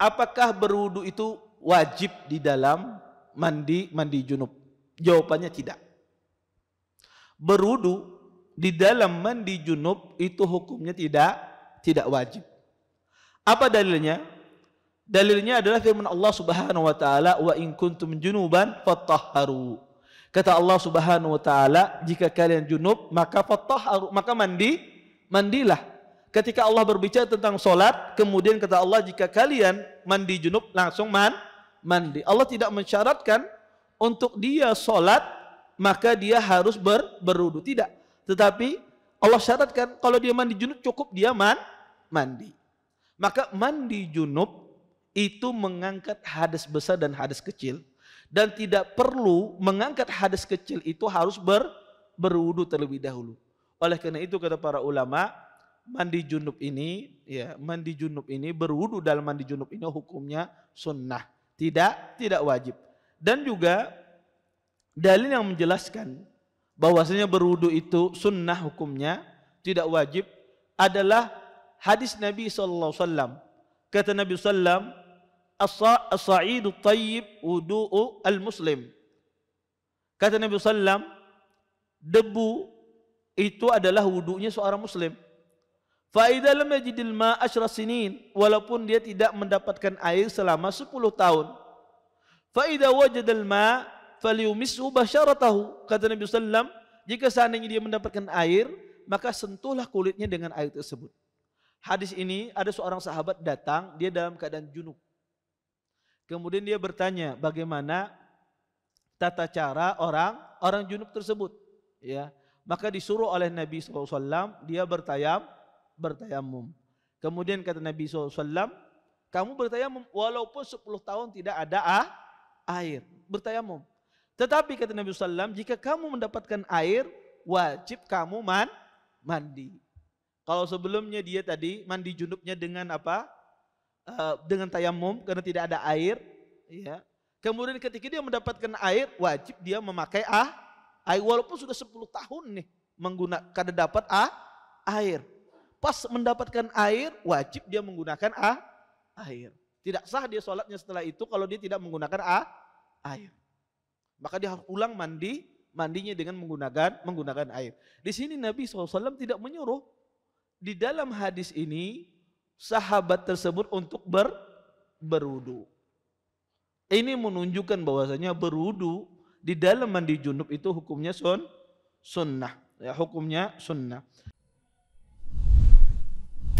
apakah berwudu itu wajib di dalam mandi mandi junub? Jawabannya tidak. Berwudu di dalam mandi junub itu hukumnya tidak tidak wajib. Apa dalilnya? Dalilnya adalah firman Allah Subhanahu wa taala wa in kuntum junuban fattahharu. Kata Allah Subhanahu wa taala, jika kalian junub maka fattahharu, maka mandi mandilah. ketika Allah berbicara tentang solat, kemudian kata Allah jika kalian mandi junub langsung man, mandi. Allah tidak mensyaratkan untuk dia solat maka dia harus ber, berudu tidak. Tetapi Allah syaratkan kalau dia mandi junub cukup dia man, mandi. Maka mandi junub itu mengangkat hadis besar dan hadis kecil dan tidak perlu mengangkat hadis kecil itu harus ber, berudu terlebih dahulu. Oleh karena itu kata para ulama, mandi junub ini, ya, mandi junub ini berwudu dalam mandi junub ini hukumnya sunnah, tidak tidak wajib. Dan juga dalil yang menjelaskan bahwasanya berwudu itu sunnah hukumnya, tidak wajib adalah hadis Nabi saw Kata Nabi saw "As-sa'idu thayyib wudu'u al-muslim." Kata Nabi SAW debu itu adalah wudunya seorang muslim. Faidal majidil ma ashra sinin walaupun dia tidak mendapatkan air selama 10 tahun. Faida wajadal ma falyumisu basharatahu. Kata Nabi sallam, jika seandainya dia mendapatkan air, maka sentuhlah kulitnya dengan air tersebut. Hadis ini ada seorang sahabat datang, dia dalam keadaan junub. Kemudian dia bertanya, bagaimana tata cara orang orang junub tersebut? Ya, maka disuruh oleh Nabi SAW dia bertayam bertayamum. Kemudian kata Nabi SAW, kamu bertayamum walaupun 10 tahun tidak ada ah, air. Bertayamum. Tetapi kata Nabi SAW, jika kamu mendapatkan air, wajib kamu man, mandi. Kalau sebelumnya dia tadi mandi junubnya dengan apa? Uh, dengan tayamum karena tidak ada air, ya. Kemudian ketika dia mendapatkan air, wajib dia memakai ah, air walaupun sudah 10 tahun nih menggunakan kada dapat ah, air pas mendapatkan air, wajib dia menggunakan a, air. Tidak sah dia sholatnya setelah itu kalau dia tidak menggunakan a, air. Maka dia harus ulang mandi, mandinya dengan menggunakan menggunakan air. Di sini Nabi SAW tidak menyuruh. Di dalam hadis ini, sahabat tersebut untuk ber, berudu. Ini menunjukkan bahwasanya berudu di dalam mandi junub itu hukumnya sun, sunnah. Ya, hukumnya sunnah.